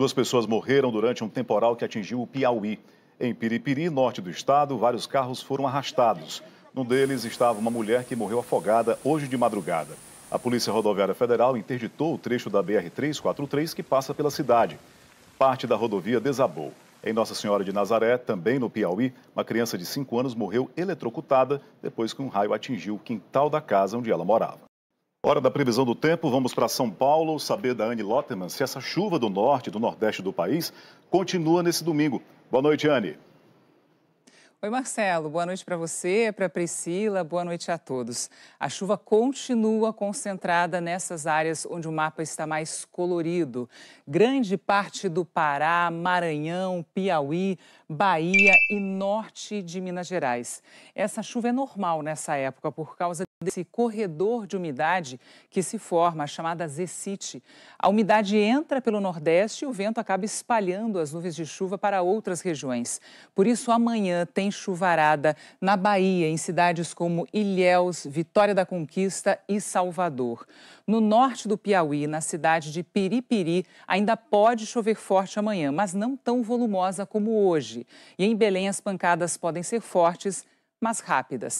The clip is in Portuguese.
Duas pessoas morreram durante um temporal que atingiu o Piauí. Em Piripiri, norte do estado, vários carros foram arrastados. Num deles estava uma mulher que morreu afogada hoje de madrugada. A Polícia Rodoviária Federal interditou o trecho da BR-343 que passa pela cidade. Parte da rodovia desabou. Em Nossa Senhora de Nazaré, também no Piauí, uma criança de 5 anos morreu eletrocutada depois que um raio atingiu o quintal da casa onde ela morava. Hora da previsão do tempo, vamos para São Paulo saber da Anne Lotterman se essa chuva do norte e do nordeste do país continua nesse domingo. Boa noite, Anne. Oi, Marcelo. Boa noite para você, para Priscila. Boa noite a todos. A chuva continua concentrada nessas áreas onde o mapa está mais colorido. Grande parte do Pará, Maranhão, Piauí, Bahia e norte de Minas Gerais. Essa chuva é normal nessa época por causa desse corredor de umidade que se forma, a chamada zecite. A umidade entra pelo nordeste e o vento acaba espalhando as nuvens de chuva para outras regiões. Por isso, amanhã tem enxuvarada na Bahia, em cidades como Ilhéus, Vitória da Conquista e Salvador. No norte do Piauí, na cidade de Piripiri, ainda pode chover forte amanhã, mas não tão volumosa como hoje. E em Belém, as pancadas podem ser fortes, mas rápidas.